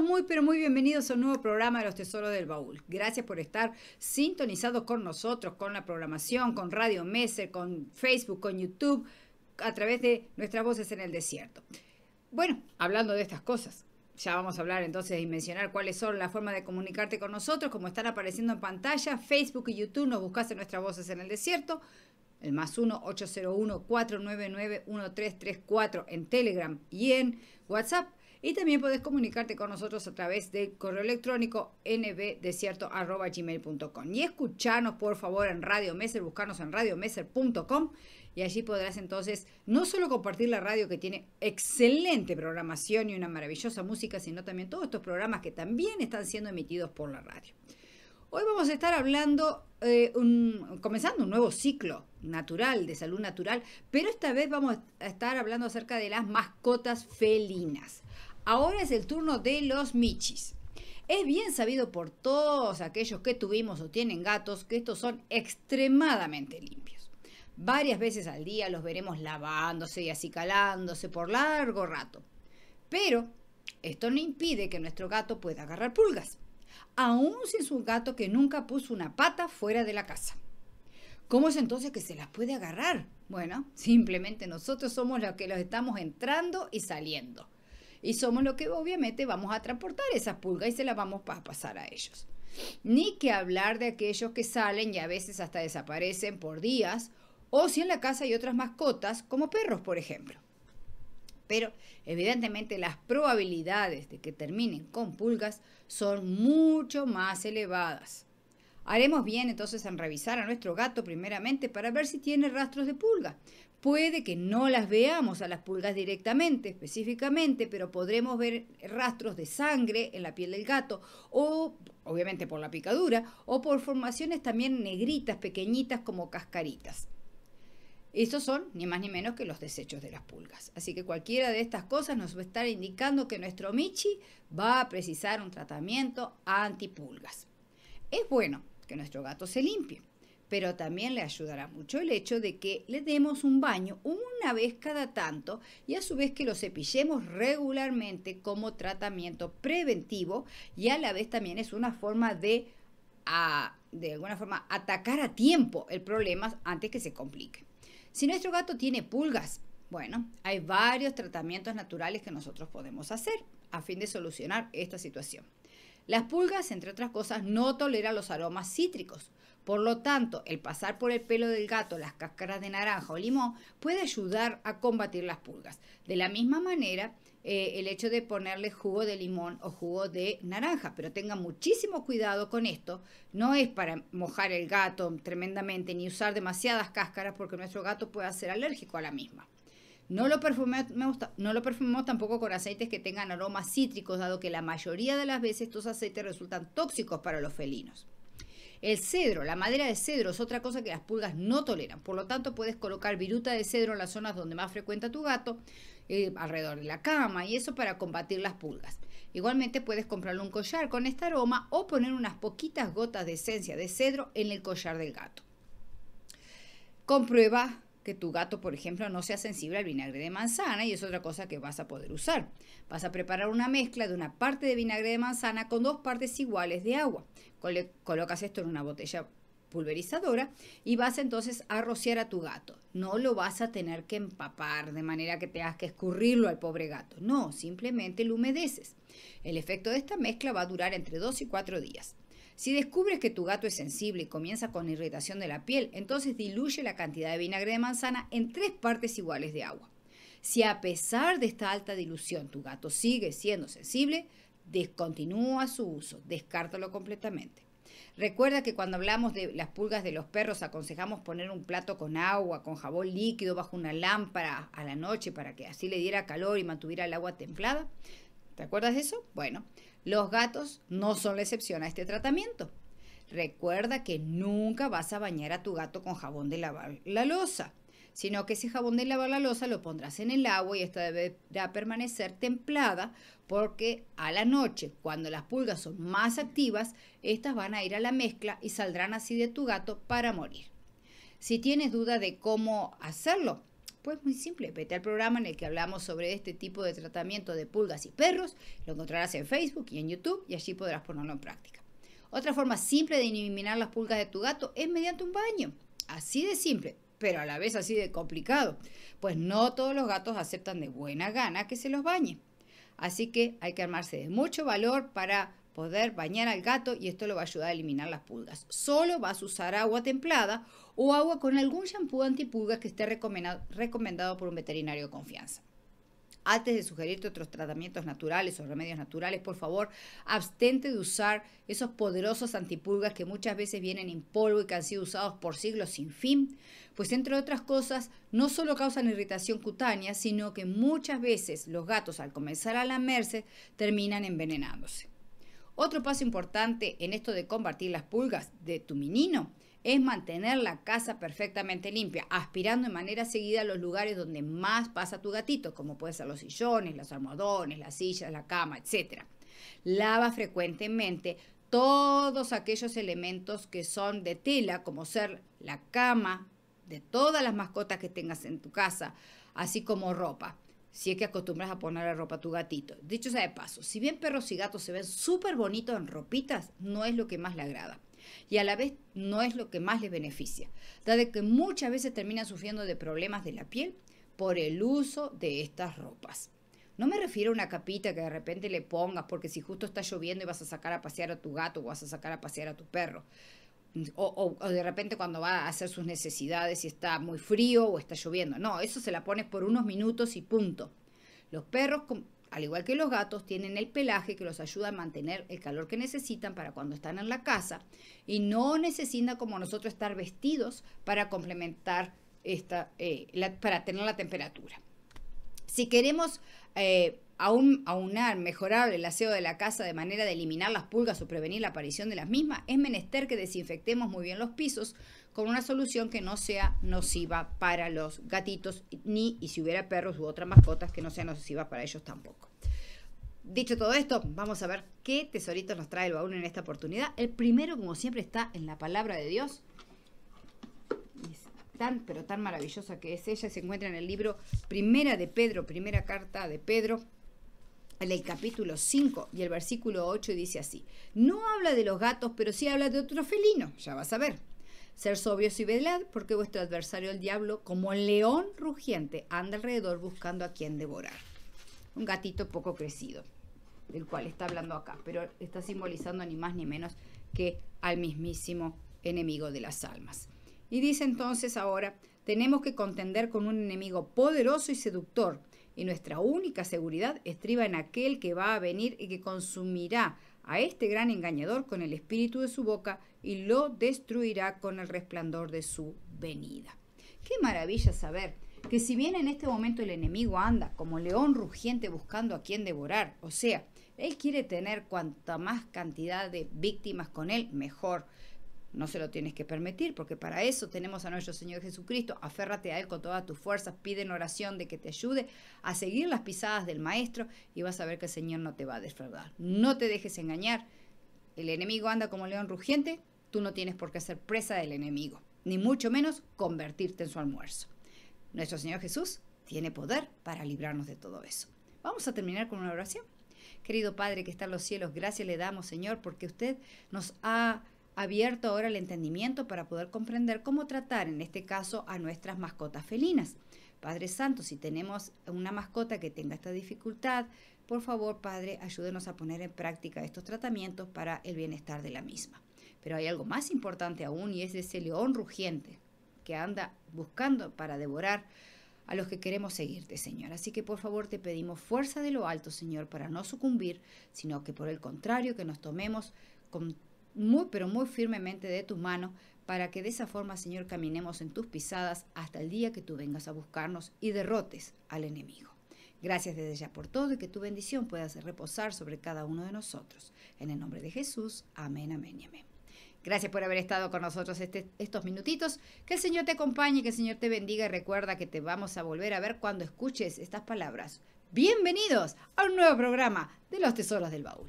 muy, pero muy bienvenidos a un nuevo programa de Los Tesoros del Baúl. Gracias por estar sintonizados con nosotros, con la programación, con Radio Messer, con Facebook, con YouTube, a través de nuestras voces en el desierto. Bueno, hablando de estas cosas, ya vamos a hablar entonces y mencionar cuáles son las formas de comunicarte con nosotros, como están apareciendo en pantalla, Facebook y YouTube, nos buscas en nuestras voces en el desierto, el más 1-801-499-1334 en Telegram y en WhatsApp, y también podés comunicarte con nosotros a través del correo electrónico nbdesierto.gmail.com. Y escucharnos, por favor, en Radio Messer, buscarnos en radiomesser.com y allí podrás entonces no solo compartir la radio que tiene excelente programación y una maravillosa música, sino también todos estos programas que también están siendo emitidos por la radio. Hoy vamos a estar hablando, eh, comenzando un nuevo ciclo natural, de salud natural, pero esta vez vamos a estar hablando acerca de las mascotas felinas. Ahora es el turno de los michis. Es bien sabido por todos aquellos que tuvimos o tienen gatos que estos son extremadamente limpios. Varias veces al día los veremos lavándose y acicalándose por largo rato. Pero esto no impide que nuestro gato pueda agarrar pulgas, aún si es un gato que nunca puso una pata fuera de la casa. ¿Cómo es entonces que se las puede agarrar? Bueno, simplemente nosotros somos los que los estamos entrando y saliendo y somos los que obviamente vamos a transportar esas pulgas y se las vamos a pasar a ellos. Ni que hablar de aquellos que salen y a veces hasta desaparecen por días, o si en la casa hay otras mascotas, como perros, por ejemplo. Pero evidentemente las probabilidades de que terminen con pulgas son mucho más elevadas. Haremos bien entonces en revisar a nuestro gato primeramente para ver si tiene rastros de pulga. Puede que no las veamos a las pulgas directamente, específicamente, pero podremos ver rastros de sangre en la piel del gato o, obviamente, por la picadura o por formaciones también negritas, pequeñitas como cascaritas. Estos son ni más ni menos que los desechos de las pulgas. Así que cualquiera de estas cosas nos va a estar indicando que nuestro Michi va a precisar un tratamiento antipulgas. Es bueno que nuestro gato se limpie, pero también le ayudará mucho el hecho de que le demos un baño una vez cada tanto y a su vez que lo cepillemos regularmente como tratamiento preventivo y a la vez también es una forma de, de alguna forma, atacar a tiempo el problema antes que se complique. Si nuestro gato tiene pulgas, bueno, hay varios tratamientos naturales que nosotros podemos hacer a fin de solucionar esta situación. Las pulgas, entre otras cosas, no toleran los aromas cítricos. Por lo tanto, el pasar por el pelo del gato las cáscaras de naranja o limón puede ayudar a combatir las pulgas. De la misma manera, eh, el hecho de ponerle jugo de limón o jugo de naranja, pero tenga muchísimo cuidado con esto. No es para mojar el gato tremendamente ni usar demasiadas cáscaras porque nuestro gato puede ser alérgico a la misma. No lo, perfumemos, tampoco con aceites que tengan aromas cítricos, dado que la mayoría de las veces estos aceites resultan tóxicos para los felinos. El cedro, la madera de cedro es otra cosa que las pulgas no toleran. Por lo tanto, puedes colocar viruta de cedro en las zonas donde más frecuenta tu gato, eh, alrededor de la cama y eso para combatir las pulgas. Igualmente puedes comprarle un collar con este aroma o poner unas poquitas gotas de esencia de cedro en el collar del gato. Comprueba que tu gato, por ejemplo, no sea sensible al vinagre de manzana y es otra cosa que vas a poder usar. Vas a preparar una mezcla de una parte de vinagre de manzana con dos partes iguales de agua. colocas esto en una botella pulverizadora y vas entonces a rociar a tu gato. No lo vas a tener que empapar de manera que tengas que escurrirlo al pobre gato. No, simplemente lo humedeces. El efecto de esta mezcla va a durar entre 2 y 4 días. Si descubres que tu gato es sensible y comienza con irritación de la piel, entonces diluye la cantidad de vinagre de manzana en tres partes iguales de agua. Si a pesar de esta alta dilución tu gato sigue siendo sensible, descontinúa su uso, descártalo completamente. Recuerda que cuando hablamos de las pulgas de los perros aconsejamos poner un plato con agua, con jabón líquido bajo una lámpara a la noche para que así le diera calor y mantuviera el agua templada. ¿Te acuerdas de eso? Bueno, los gatos no son la excepción a este tratamiento. Recuerda que nunca vas a bañar a tu gato con jabón de lavar la losa, sino que ese jabón de lavar la losa lo pondrás en el agua y esta deberá permanecer templada porque a la noche, cuando las pulgas son más activas, estas van a ir a la mezcla y saldrán así de tu gato para morir. Si tienes duda de cómo hacerlo, pues muy simple, vete al programa en el que hablamos sobre este tipo de tratamiento de pulgas y perros, lo encontrarás en Facebook y en YouTube y allí podrás ponerlo en práctica. Otra forma simple de eliminar las pulgas de tu gato es mediante un baño. Así de simple, pero a la vez así de complicado, pues no todos los gatos aceptan de buena gana que se los bañe. Así que hay que armarse de mucho valor para poder bañar al gato y esto lo va a ayudar a eliminar las pulgas. Solo vas a usar agua templada o agua con algún shampoo antipulgas que esté recomendado, recomendado por un veterinario de confianza. Antes de sugerirte otros tratamientos naturales o remedios naturales, por favor, abstente de usar esos poderosos antipulgas que muchas veces vienen en polvo y que han sido usados por siglos sin fin, pues entre otras cosas, no solo causan irritación cutánea, sino que muchas veces los gatos al comenzar a lamerse terminan envenenándose. Otro paso importante en esto de combatir las pulgas de tu menino es mantener la casa perfectamente limpia, aspirando de manera seguida a los lugares donde más pasa tu gatito, como pueden ser los sillones, los almohadones, las sillas, la cama, etc. Lava frecuentemente todos aquellos elementos que son de tela, como ser la cama de todas las mascotas que tengas en tu casa, así como ropa si es que acostumbras a poner la ropa a tu gatito. Dicho sea de paso, si bien perros y gatos se ven súper bonitos en ropitas, no es lo que más le agrada. Y a la vez no es lo que más les beneficia, dado que muchas veces terminan sufriendo de problemas de la piel por el uso de estas ropas. No me refiero a una capita que de repente le pongas porque si justo está lloviendo y vas a sacar a pasear a tu gato o vas a sacar a pasear a tu perro. O, de repente cuando va a hacer sus necesidades y está muy frío o está lloviendo. No, eso se la pones por unos minutos y punto. Los perros, al igual que los gatos, tienen el pelaje que los ayuda a mantener el calor que necesitan para cuando están en la casa y no necesitan como nosotros estar vestidos para complementar esta, eh, para tener la temperatura. Si queremos eh, aún aunar, mejorar el aseo de la casa de manera de eliminar las pulgas o prevenir la aparición de las mismas, es menester que desinfectemos muy bien los pisos con una solución que no sea nociva para los gatitos, ni y si hubiera perros u otras mascotas que no sean nocivas para ellos tampoco. Dicho todo esto, vamos a ver qué tesoritos nos trae el baúl en esta oportunidad. El primero, como siempre, está en la palabra de Dios. Es tan, pero tan maravillosa que es ella. Se encuentra en el libro Primera de Pedro, primera carta de Pedro, en el capítulo 5 y el versículo 8 dice así, no habla de los gatos, pero sí habla de otro felino, ya vas a ver. Ser sobrios y velad, porque vuestro adversario el diablo, como el león rugiente, anda alrededor buscando a quien devorar. Un gatito poco crecido, del cual está hablando acá, pero está simbolizando ni más ni menos que al mismísimo enemigo de las almas. Y dice entonces ahora, tenemos que contender con un enemigo poderoso y seductor y nuestra única seguridad estriba en aquel que va a venir y que consumirá a este gran engañador con el espíritu de su boca y lo destruirá con el resplandor de su venida. Qué maravilla saber que si bien en este momento el enemigo anda como león rugiente buscando a quien devorar, o sea, él quiere tener cuanta más cantidad de víctimas con él, mejor. No se lo tienes que permitir, porque para eso tenemos a nuestro Señor Jesucristo. Aférrate a Él con todas tus fuerzas, pide en oración de que te ayude a seguir las pisadas del Maestro y vas a ver que el Señor no te va a defraudar. No te dejes engañar. El enemigo anda como león rugiente, tú no tienes por qué ser presa del enemigo, ni mucho menos convertirte en su almuerzo. Nuestro Señor Jesús tiene poder para librarnos de todo eso. Vamos a terminar con una oración. Querido Padre que está en los cielos, gracias le damos, Señor, porque usted nos ha abierto ahora el entendimiento para poder comprender cómo tratar, en este caso, a nuestras mascotas felinas. Padre Santo, si tenemos una mascota que tenga esta dificultad, por favor, Padre, ayúdenos a poner en práctica estos tratamientos para el bienestar de la misma. Pero hay algo más importante aún y es ese león rugiente que anda buscando para devorar a los que queremos seguirte, Señor. Así que por favor te pedimos fuerza de lo alto, Señor, para no sucumbir, sino que por el contrario, que nos tomemos con muy, pero muy firmemente de tu mano para que de esa forma, Señor, caminemos en tus pisadas hasta el día que tú vengas a buscarnos y derrotes al enemigo. Gracias desde ya por todo y que tu bendición pueda reposar sobre cada uno de nosotros. En el nombre de Jesús, amén, amén y amén. Gracias por haber estado con nosotros este, estos minutitos. Que el Señor te acompañe, que el Señor te bendiga y recuerda que te vamos a volver a ver cuando escuches estas palabras. Bienvenidos a un nuevo programa de los tesoros del baúl.